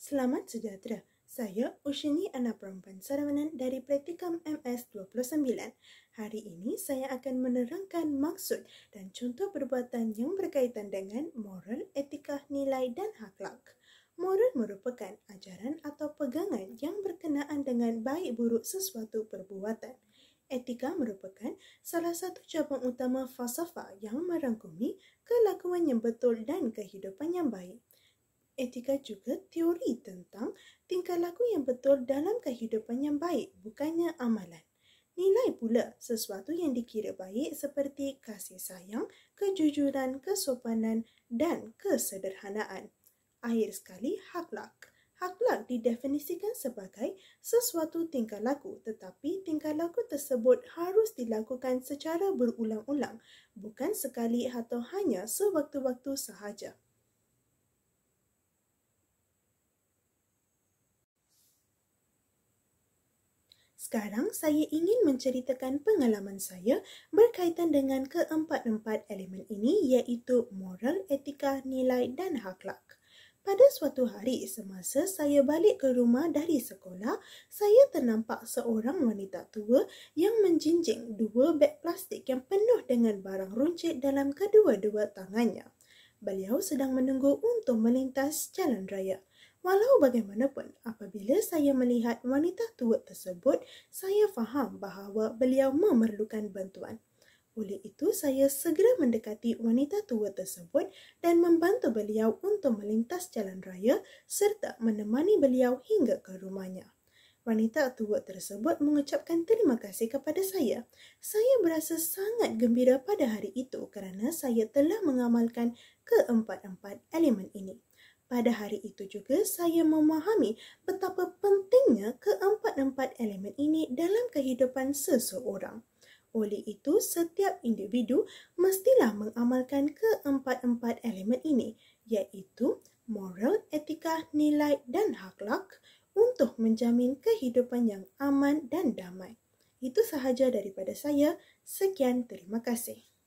Selamat sejahtera. Saya Ushini anak perempuan Saravanan dari Praktikum MS29. Hari ini saya akan menerangkan maksud dan contoh perbuatan yang berkaitan dengan moral, etika, nilai dan akhlak. Moral merupakan ajaran atau pegangan yang berkenaan dengan baik buruk sesuatu perbuatan. Etika merupakan salah satu cabang utama falsafah yang merangkumi kelakuan yang betul dan kehidupan yang baik etika juga teori tentang tingkah laku yang betul dalam kehidupan yang baik, bukannya amalan. Nilai pula sesuatu yang dikira baik seperti kasih sayang, kejujuran, kesopanan dan kesederhanaan. Akhir sekali, haklak. Haklak didefinisikan sebagai sesuatu tingkah laku tetapi tingkah laku tersebut harus dilakukan secara berulang-ulang, bukan sekali atau hanya sewaktu-waktu sahaja. Sekarang saya ingin menceritakan pengalaman saya berkaitan dengan keempat-empat elemen ini iaitu moral, etika, nilai dan akhlak. Pada suatu hari semasa saya balik ke rumah dari sekolah, saya ternampak seorang wanita tua yang menjinjing dua beg plastik yang penuh dengan barang runcit dalam kedua-dua tangannya. Beliau sedang menunggu untuk melintas jalan raya. Walau bagaimanapun, apabila saya melihat wanita tua tersebut, saya faham bahawa beliau memerlukan bantuan. Oleh itu, saya segera mendekati wanita tua tersebut dan membantu beliau untuk melintas jalan raya serta menemani beliau hingga ke rumahnya. Wanita tua tersebut mengucapkan terima kasih kepada saya. Saya berasa sangat gembira pada hari itu kerana saya telah mengamalkan keempat-empat elemen ini. Pada hari itu juga saya memahami betapa pentingnya keempat-empat elemen ini dalam kehidupan seseorang. Oleh itu, setiap individu mestilah mengamalkan keempat-empat elemen ini, iaitu moral, etika, nilai dan akhlak untuk menjamin kehidupan yang aman dan damai. Itu sahaja daripada saya. Sekian, terima kasih.